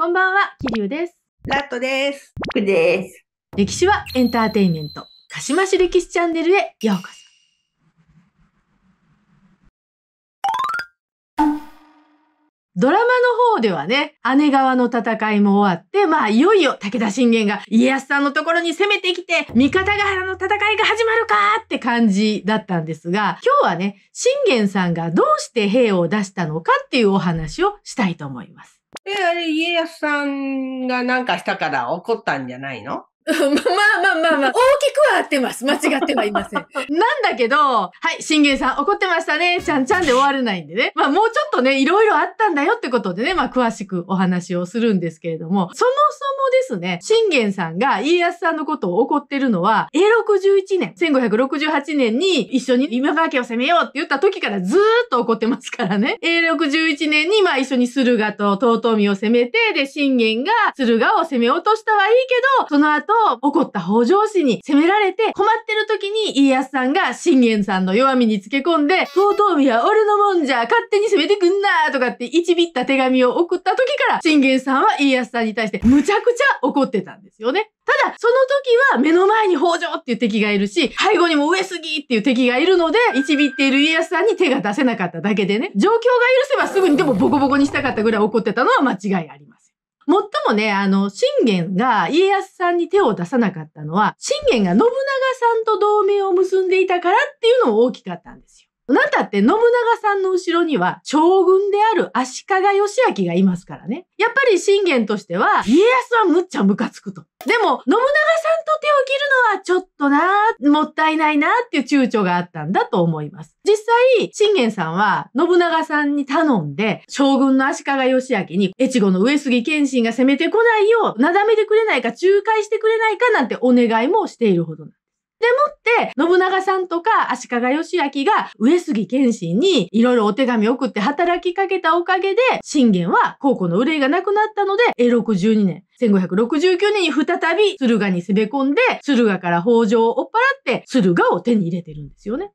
こんばんは、キリュウです。ラットです。くです。歴史はエンターテインメント。かしまし歴史チャンネルへようこそ。ドラマの方ではね、姉川の戦いも終わって、まあ、いよいよ武田信玄が家康さんのところに攻めてきて、三方ヶ原の戦いが始まるかって感じだったんですが、今日はね、信玄さんがどうして兵を出したのかっていうお話をしたいと思います。え、あれ、家康さんがなんかしたから怒ったんじゃないのまあまあまあまあ、大きくは合ってます。間違ってはいません。なんだけど、はい、信玄さん怒ってましたね。ちゃんちゃんで終わらないんでね。まあもうちょっとね、いろいろあったんだよってことでね、まあ詳しくお話をするんですけれども、そもそもですね、信玄さんが家康さんのことを怒ってるのは、A61 年、1568年に一緒に今川家を攻めようって言った時からずーっと怒ってますからね。A61 年にまあ一緒に駿河と遠江を攻めて、で、信玄が駿河を攻め落としたはいいけど、その後、怒った北条氏に責められて、困ってる時に家康さんが信玄さんの弱みにつけ込んで、遠江は俺のもんじゃ、勝手に攻めてくんなーとかって一ビった手紙を送った時から、信玄さんは家康さんに対してむちゃくちゃ怒ってたんですよね。ただ、その時は目の前に北条っていう敵がいるし、背後にも上杉っていう敵がいるので、一ビっている家康さんに手が出せなかっただけでね、状況が許せばすぐにでもボコボコにしたかったぐらい怒ってたのは間違いあります。もっともね、あの、信玄が家康さんに手を出さなかったのは、信玄が信長さんと同盟を結んでいたからっていうのも大きかったんですよ。なんたって信長さんの後ろには将軍である足利義明がいますからね。やっぱり信玄としては家康はむっちゃムカつくと。でも信長さんとるのはちょっとな、もったいないなっていう躊躇があったんだと思います。実際、信玄さんは信長さんに頼んで、将軍の足利義明に越後の上杉謙信が攻めてこないよう、なだめてくれないか仲介してくれないかなんてお願いもしているほどなでもって、信長さんとか足利義明が上杉謙信にいろいろお手紙送って働きかけたおかげで、信玄は高校の憂いがなくなったので、永禄2年、1569年に再び駿河に攻め込んで、駿河から北条を追っ払って、駿河を手に入れてるんですよね。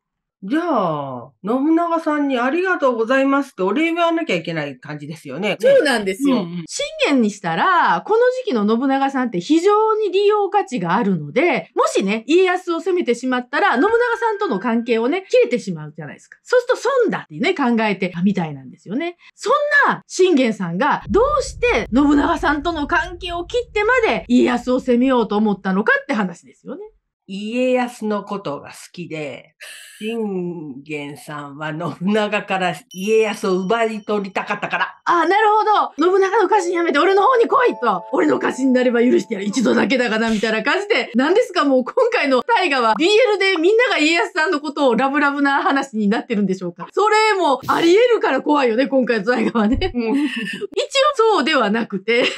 じゃあ、信長さんにありがとうございますってお礼言わなきゃいけない感じですよね。そうなんですよ。うん、信玄にしたら、この時期の信長さんって非常に利用価値があるので、もしね、家康を攻めてしまったら、信長さんとの関係をね、切れてしまうじゃないですか。そうすると損だってね、考えてたみたいなんですよね。そんな信玄さんが、どうして信長さんとの関係を切ってまで家康を攻めようと思ったのかって話ですよね。家康のことが好きで、信玄さんは信長から家康を奪い取りたかったから。ああ、なるほど。信長の家臣やめて俺の方に来いと。俺の家臣になれば許してやる。一度だけだがな、みたいな感じで。何ですかもう今回の大河は BL でみんなが家康さんのことをラブラブな話になってるんでしょうか。それもあり得るから怖いよね、今回の大河はね。一応そうではなくて元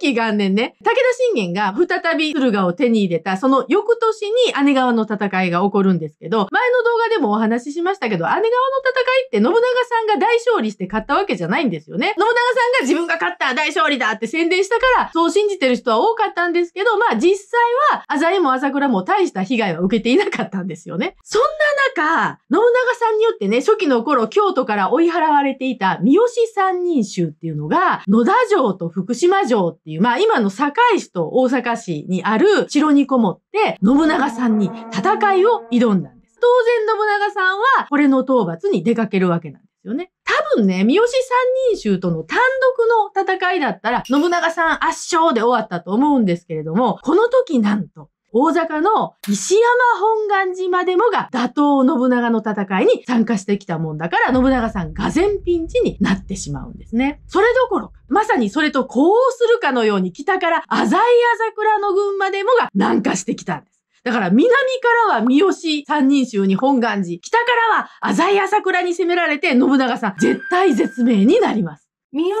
気元年ね、武田信玄が再び鶴河を手に入れた、その翌年年に姉川の戦いが起こるんですけど、前の動画でもお話ししましたけど、姉川の戦いって信長さんが大勝利して勝ったわけじゃないんですよね。信長さんが自分が勝った大勝利だって宣伝したから、そう信じてる人は多かったんですけど、まあ実際は、浅井も朝倉も大した被害は受けていなかったんですよね。そんな中、信長さんによってね、初期の頃京都から追い払われていた三好三人衆っていうのが、野田城と福島城っていう、まあ今の堺市と大阪市にある城にこもっ、信長さんに戦いを挑んだんです。当然信長さんは、これの討伐に出かけるわけなんですよね。多分ね、三好三人衆との単独の戦いだったら、信長さん圧勝で終わったと思うんですけれども、この時なんと、大阪の石山本願寺までもが打倒信長の戦いに参加してきたもんだから信長さんがぜんピンチになってしまうんですね。それどころか、まさにそれとこうするかのように北から浅井朝倉の軍までもが南下してきたんです。だから南からは三好三人衆に本願寺、北からは浅井朝倉に攻められて信長さん絶対絶命になります。三好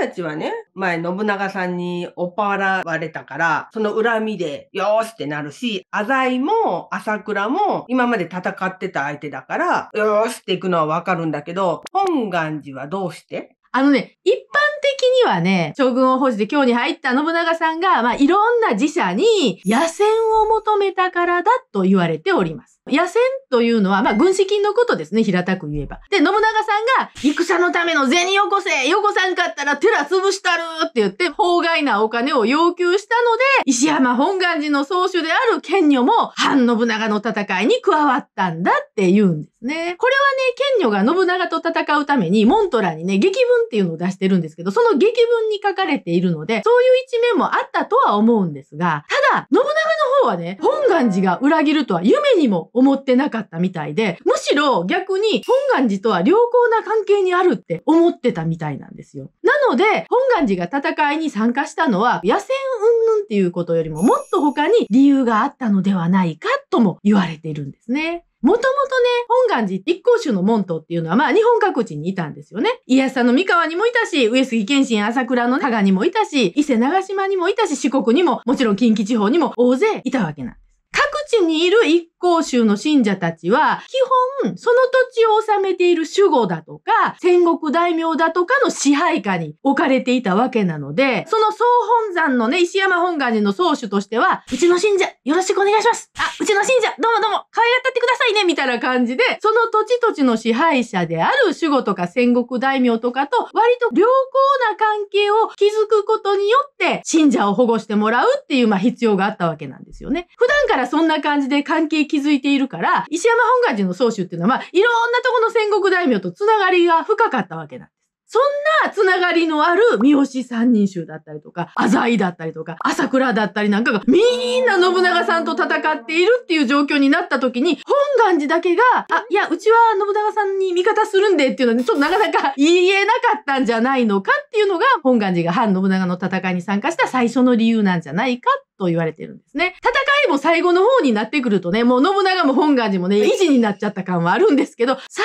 さんたちはね、前信長さんに追っ払われたから、その恨みで、よーしってなるし、浅井も朝倉も今まで戦ってた相手だから、よーしっていくのはわかるんだけど、本願寺はどうしてあのね、一般的にはね、将軍を保持で今日に入った信長さんが、まあ、いろんな自社に野戦を求めたからだと言われております。野戦というのは、まあ、軍資金のことですね、平たく言えば。で、信長さんが、戦のための銭よこせよこさんかったら寺潰したるって言って、法外なお金を要求したので、石山本願寺の宗主である剣女も、反信長の戦いに加わったんだって言うんですね。これはね、剣女が信長と戦うために、モントラにね、劇文っていうのを出してるんですけど、その劇文に書かれているので、そういう一面もあったとは思うんですが、ただ、信長の方はね、本願寺が裏切るとは夢にも思ってなかったみたいで、むしろ逆に本願寺とは良好な関係にあるって思ってたみたいなんですよ。なので、本願寺が戦いに参加したのは、野戦云々っていうことよりももっと他に理由があったのではないかとも言われているんですね。もともとね、本願寺一向宗の門徒っていうのは、まあ日本各地にいたんですよね。家康さんの三河にもいたし、上杉謙信朝倉の加賀にもいたし、伊勢長島にもいたし、四国にも、もちろん近畿地方にも大勢いたわけなんです。各地にいる一興宗の信者たちは、基本、その土地を治めている守護だとか、戦国大名だとかの支配下に置かれていたわけなので、その総本山のね、石山本願寺の宗主としては、うちの信者、よろしくお願いしますあ、うちの信者、どうもどうも、可愛当たってくださいねみたいな感じで、その土地土地の支配者である守護とか戦国大名とかと、割と良好な関係を築くことによって、信者を保護してもらうっていう、まあ、必要があったわけなんですよね。普段からそんな感じで関係築いているから、石山本願寺の宗主っていうのは、まあ、いろんなとこの戦国大名とつながりが深かったわけなんです。そんなつながりのある三好三人衆だったりとか、浅井だったりとか、朝倉だったりなんかがみんな信長さんと戦っているっていう状況になった時に、本願寺だけが、あ、いや、うちは信長さんに味方するんでっていうのは、ちょっとなかなか言えなかったんじゃないのかっていうのが、本願寺が反信長の戦いに参加した最初の理由なんじゃないかっと言われてるんですね。戦いも最後の方になってくるとね、もう信長も本願寺もね、維持になっちゃった感はあるんですけど、最初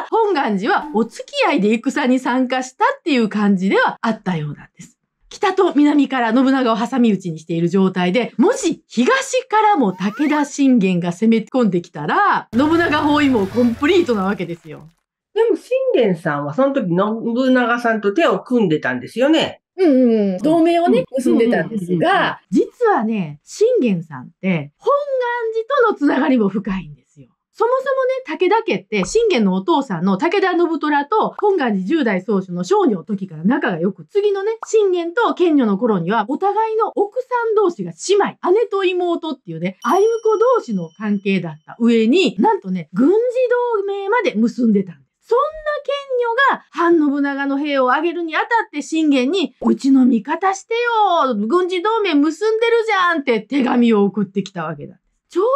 は本願寺はお付き合いで戦に参加したっていう感じではあったようなんです。北と南から信長を挟み撃ちにしている状態で、もし東からも武田信玄が攻め込んできたら、信長包囲網コンプリートなわけですよ。でも信玄さんはその時信長さんと手を組んでたんですよね。うんうん、同盟をね、結んでたんですが、実はね、信玄さんって、本願寺とのつながりも深いんですよ。そもそもね、武田家って、信玄のお父さんの武田信虎と、本願寺十代宗主の少女の時から仲が良く、次のね、信玄と賢女の頃には、お互いの奥さん同士が姉妹、姉と妹っていうね、歩子同士の関係だった上に、なんとね、軍事同盟まで結んでたんです。そんな権女が、藩信長の兵を挙げるにあたって信玄に、うちの味方してよ軍事同盟結んでるじゃんって手紙を送ってきたわけだ。ちょうど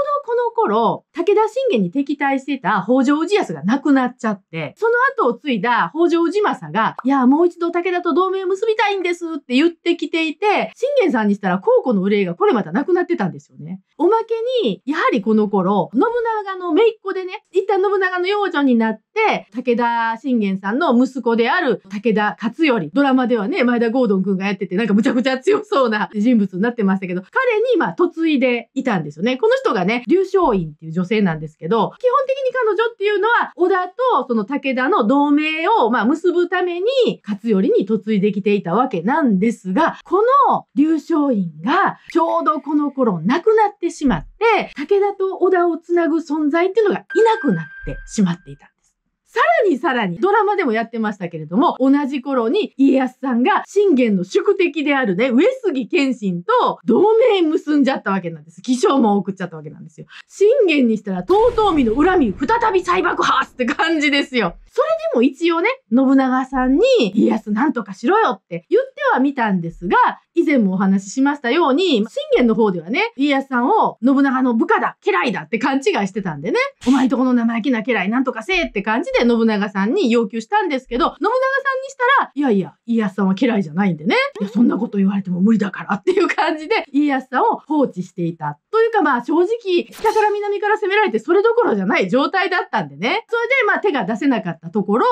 この頃、武田信玄に敵対してた北条氏康が亡くなっちゃって、その後を継いだ北条氏政が、いや、もう一度武田と同盟結びたいんですって言ってきていて、信玄さんにしたら、孝子の憂いがこれまた亡くなってたんですよね。おまけに、やはりこの頃、信長の姪っ子でね、一旦信長の養女になって、武田信玄さんの息子である武田勝頼、ドラマではね、前田ゴードン君がやってて、なんかむちゃくちゃ強そうな人物になってましたけど、彼にまあ嫁いでいたんですよね。この人がね、劉少院っていう女性なんですけど、基本的に彼女っていうのは、織田とその武田の同盟をまあ結ぶために、勝頼に嫁いできていたわけなんですが、この劉少院が、ちょうどこの頃亡くなっててしまって、武田と織田をつなぐ存在っていうのがいなくなってしまっていたんです。さらにさらに、ドラマでもやってましたけれども、同じ頃に家康さんが信玄の宿敵であるね、上杉謙信と同盟結んじゃったわけなんです。気象も送っちゃったわけなんですよ。信玄にしたら、遠江の恨み、再び再爆発って感じですよ。それでも一応ね、信長さんに家康なんとかしろよって言っは見たんですが、以前もお話ししましたように、信玄の方ではね、家康さんを信長の部下だ、家来だって勘違いしてたんでね、お前とこの生意気な家来なんとかせえって感じで信長さんに要求したんですけど、信長さんにしたら、いやいや、家康さんは家来じゃないんでね、いや、そんなこと言われても無理だからっていう感じで、家康さんを放置していた。というかまあ正直、北から南から攻められてそれどころじゃない状態だったんでね、それでまあ手が出せなかったところ、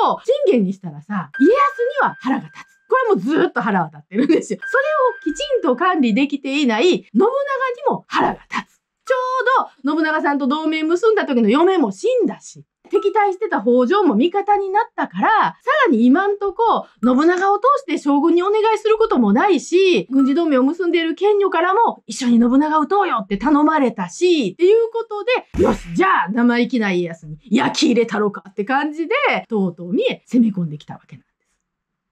信玄にしたらさ、家康には腹が立つ。これもずっと腹渡立ってるんですよ。それをきちんと管理できていない信長にも腹が立つ。ちょうど信長さんと同盟結んだ時の嫁も死んだし、敵対してた北条も味方になったから、さらに今んとこ、信長を通して将軍にお願いすることもないし、軍事同盟を結んでいる権女からも、一緒に信長を討とうよって頼まれたし、っていうことで、よし、じゃあ生意気な家康に焼き入れたろかって感じで、とうとうに攻め込んできたわけなんです。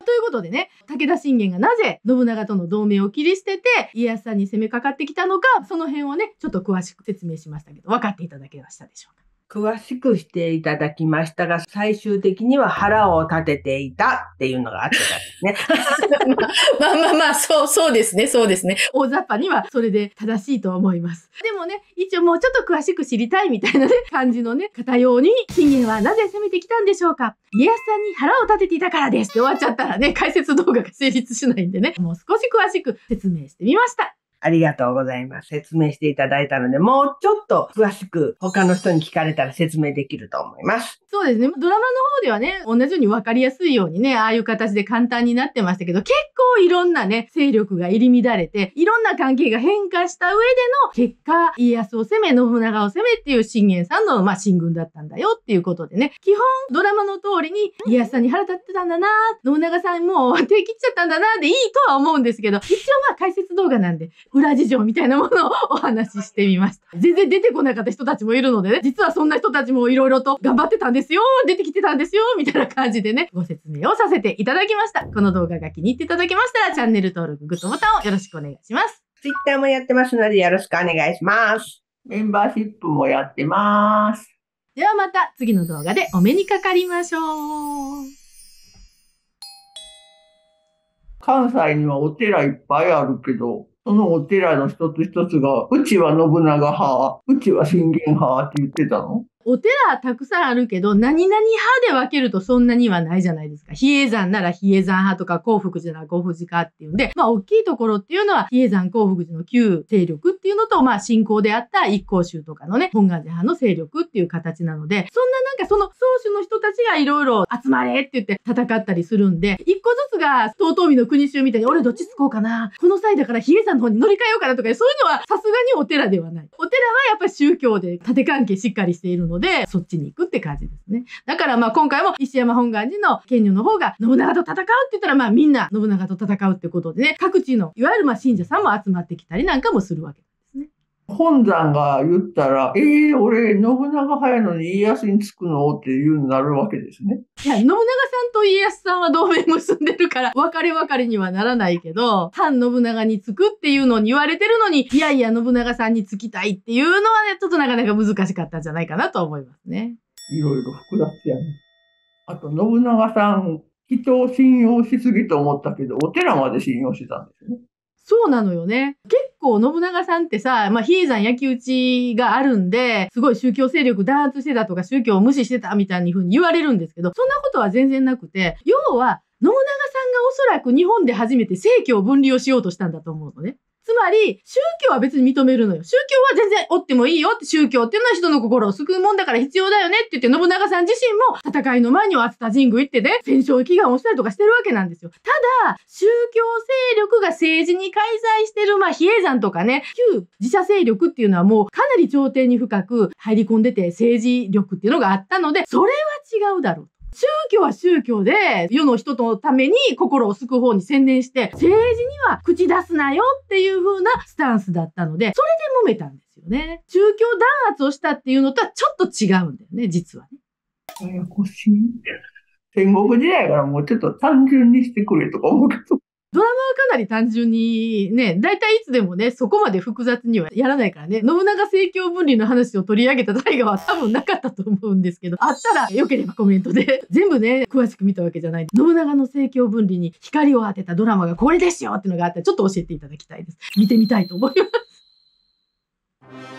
ということでね、武田信玄がなぜ信長との同盟を切り捨てて、家康さんに攻めかかってきたのか、その辺をね、ちょっと詳しく説明しましたけど、分かっていただけましたでしょうか。詳しくしていただきましたが、最終的には腹を立てていたっていうのがあってたんですね。まあまあまあ、そう、そうですね、そうですね。大雑把にはそれで正しいと思います。でもね、一応もうちょっと詳しく知りたいみたいなね、感じのね、方うに、信玄はなぜ攻めてきたんでしょうか家康さんに腹を立てていたからですって終わっちゃったらね、解説動画が成立しないんでね、もう少し詳しく説明してみました。ありがとうございます。説明していただいたので、もうちょっと詳しく他の人に聞かれたら説明できると思います。そうですね。ドラマの方ではね、同じように分かりやすいようにね、ああいう形で簡単になってましたけど、結構いろんなね、勢力が入り乱れて、いろんな関係が変化した上での結果、家康を攻め、信長を攻めっていう信玄さんの、まあ、進軍だったんだよっていうことでね、基本ドラマの通りに家康さんに腹立ってたんだな、信長さんもう手切っちゃったんだなでいいとは思うんですけど、一応まあ解説動画なんで、裏事情みたいなものをお話ししてみました。全然出てこなかった人たちもいるのでね、実はそんな人たちもいろいろと頑張ってたんですよ、出てきてたんですよ、みたいな感じでね、ご説明をさせていただきました。この動画が気に入っていただけましたら、チャンネル登録、グッドボタンをよろしくお願いします。Twitter もやってますので、よろしくお願いします。メンバーシップもやってます。ではまた次の動画でお目にかかりましょう。関西にはお寺いっぱいあるけど、そのお寺の一つ一つが、うちは信長派、うちは信玄派って言ってたのお寺たくさんあるけど、何々派で分けるとそんなにはないじゃないですか。比叡山なら比叡山派とか、幸福寺なら幸福寺かっていうんで、まあ大きいところっていうのは、比叡山幸福寺の旧勢力っていうのと、まあ信仰であった一向宗とかのね、本願寺派の勢力っていう形なので、そんななんかその宗主の人たちがいろいろ集まれって言って戦ったりするんで、一個ずつが遠江の国衆みたいに、俺どっちつこうかな、この際だから比叡山の方に乗り換えようかなとか、そういうのはさすがにお寺ではない。お寺はやっぱり宗教で縦関係しっかりしているので、ので、そっちに行くって感じですね。だからまあ今回も石山本願寺の権女の方が信長と戦うって言ったらまあみんな信長と戦うってことでね、各地のいわゆるまあ信者さんも集まってきたりなんかもするわけです。本山が言ったら、ええー、俺、信長早いのに家康につくのっていうになるわけですね。いや、信長さんと家康さんは同盟結んでるから、別れ別れにはならないけど、反信長につくっていうのに言われてるのに、いやいや、信長さんにつきたいっていうのはね、ちょっとなかなか難しかったんじゃないかなと思いますね。いろいろ複雑やね。あと、信長さん、人を信用しすぎと思ったけど、お寺まで信用してたんですね。そうなのよね。結構信長さんってさ、まあ、比叡山焼き討ちがあるんで、すごい宗教勢力弾圧してたとか、宗教を無視してたみたいな風に言われるんですけど、そんなことは全然なくて、要は、信長さんがおそらく日本で初めて政教分離をしようとしたんだと思うのね。つまり、宗教は別に認めるのよ。宗教は全然おってもいいよって、宗教っていうのは人の心を救うもんだから必要だよねって言って、信長さん自身も戦いの前にはっ田神宮行ってね、戦勝祈願をしたりとかしてるわけなんですよ。ただ、宗教勢力が政治に介在してる、まあ、比叡山とかね、旧自社勢力っていうのはもうかなり朝廷に深く入り込んでて、政治力っていうのがあったので、それは違うだろう。宗教は宗教で、世の人のために心を救う方に専念して、政治には口出すなよっていう風なスタンスだったので、それで揉めたんですよね。宗教弾圧をしたっていうのとはちょっと違うんだよね、実はね。ややこしい。戦国時代からもうちょっと単純にしてくれとか思うけど。ドラマはかなり単純にね、大体いつでもね、そこまで複雑にはやらないからね、信長政教分離の話を取り上げた大河は 多分なかったと思うんですけど、あったら良ければコメントで、全部ね、詳しく見たわけじゃない。信長の政教分離に光を当てたドラマがこれですよっていうのがあったら、ちょっと教えていただきたいです。見てみたいと思います。